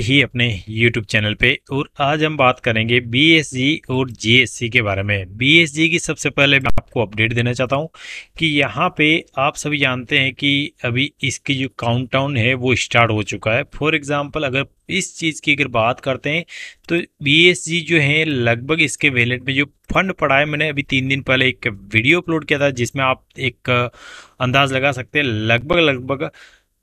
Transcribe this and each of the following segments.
ही अपने YouTube channel पे और आज हम बात करेंगे बी और जी के बारे में बी की सबसे पहले मैं आपको अपडेट देना चाहता हूँ कि यहाँ पे आप सभी जानते हैं कि अभी इसकी जो काउंटडाउन है वो स्टार्ट हो चुका है फॉर एग्जांपल अगर इस चीज़ की अगर बात करते हैं तो बी जो है लगभग इसके वैलेट में जो फंड पड़ा है मैंने अभी तीन दिन पहले एक वीडियो अपलोड किया था जिसमें आप एक अंदाज़ लगा सकते हैं लगभग लगभग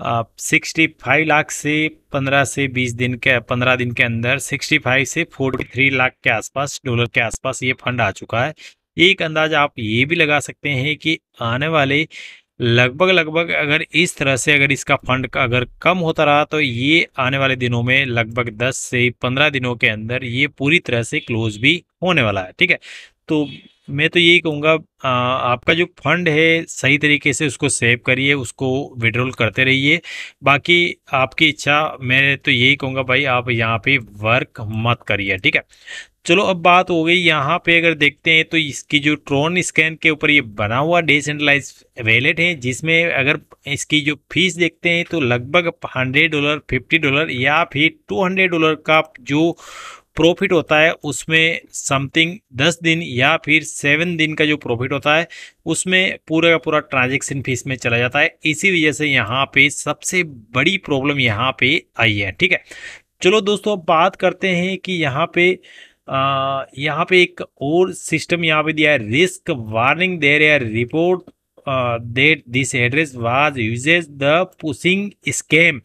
सिक्सटी फाइव लाख से पंद्रह से बीस दिन के पंद्रह दिन के अंदर सिक्सटी फाइव से फोर्टी थ्री लाख के आसपास डॉलर के आसपास ये फंड आ चुका है एक अंदाज़ आप ये भी लगा सकते हैं कि आने वाले लगभग लगभग अगर इस तरह से अगर इसका फंड अगर कम होता रहा तो ये आने वाले दिनों में लगभग 10 से 15 दिनों के अंदर ये पूरी तरह से क्लोज भी होने वाला है ठीक है तो मैं तो यही कहूँगा आपका जो फंड है सही तरीके से उसको सेव करिए उसको विड्रॉल करते रहिए बाकी आपकी इच्छा मैं तो यही कहूँगा भाई आप यहाँ पे वर्क मत करिए ठीक है चलो अब बात हो गई यहाँ पे अगर देखते हैं तो इसकी जो ट्रोन स्कैन के ऊपर ये बना हुआ डिसेंट्रलाइज वैलेट है जिसमें अगर इसकी जो फीस देखते हैं तो लगभग हंड्रेड डॉलर फिफ्टी डॉलर या फिर टू हंड्रेड डॉलर का जो प्रॉफिट होता है उसमें समथिंग दस दिन या फिर सेवन दिन का जो प्रॉफिट होता है उसमें पूरा का पूरा ट्रांजेक्शन फीस में चला जाता है इसी वजह से यहाँ पे सबसे बड़ी प्रॉब्लम यहाँ पे आई है ठीक है चलो दोस्तों अब बात करते हैं कि यहाँ पे यहाँ पे एक और सिस्टम यहाँ पे दिया है रिस्क वार्निंग दे रहे हैं report that this address was uses the pushing pushing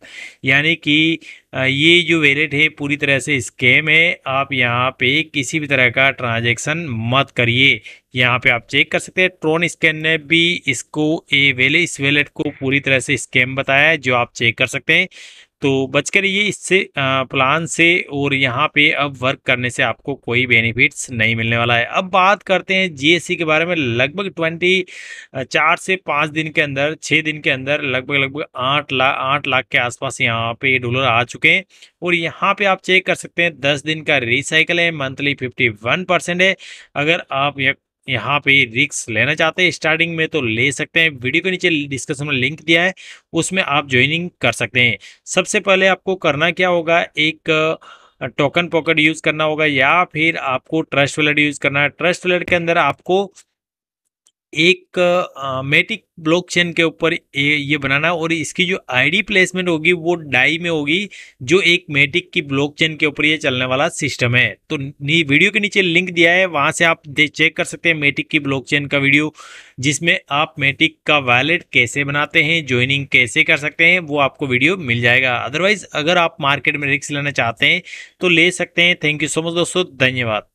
यानी कि uh, ये जो वैलेट है पूरी तरह से स्कैम है आप यहाँ पे किसी भी तरह का ट्रांजैक्शन मत करिए यहाँ पे आप चेक कर सकते हैं ट्रोन स्कैन ने भी इसको ए वेले इस वैलेट को पूरी तरह से स्कैम बताया है जो आप चेक कर सकते हैं तो बच के रहिए इससे प्लान से और यहाँ पे अब वर्क करने से आपको कोई बेनिफिट्स नहीं मिलने वाला है अब बात करते हैं जीएससी के बारे में लगभग ट्वेंटी चार से पाँच दिन के अंदर छः दिन के अंदर लगभग लगभग आठ लाख आठ लाख के आसपास यहाँ पे डॉलर आ चुके हैं और यहाँ पे आप चेक कर सकते हैं दस दिन का रिसाइकल है मंथली फिफ्टी वन परसेंट है अगर आप यह यहाँ पे रिक्स लेना चाहते हैं स्टार्टिंग में तो ले सकते हैं वीडियो के नीचे डिस्क्रिप्शन में लिंक दिया है उसमें आप ज्वाइनिंग कर सकते हैं सबसे पहले आपको करना क्या होगा एक टोकन पॉकेट यूज़ करना होगा या फिर आपको ट्रस्ट वॉलेट यूज़ करना है ट्रस्ट वॉलेट के अंदर आपको एक मेटिक ब्लॉकचेन के ऊपर ये, ये बनाना और इसकी जो आईडी प्लेसमेंट होगी वो डाई में होगी जो एक मेटिक की ब्लॉकचेन के ऊपर ये चलने वाला सिस्टम है तो वीडियो के नीचे लिंक दिया है वहां से आप चेक कर सकते हैं मेटिक की ब्लॉकचेन का वीडियो जिसमें आप मेटिक का वैलेट कैसे बनाते हैं ज्वाइनिंग कैसे कर सकते हैं वो आपको वीडियो मिल जाएगा अदरवाइज अगर आप मार्केट में रिक्स लेना चाहते हैं तो ले सकते हैं थैंक यू सो मच दोस्तों धन्यवाद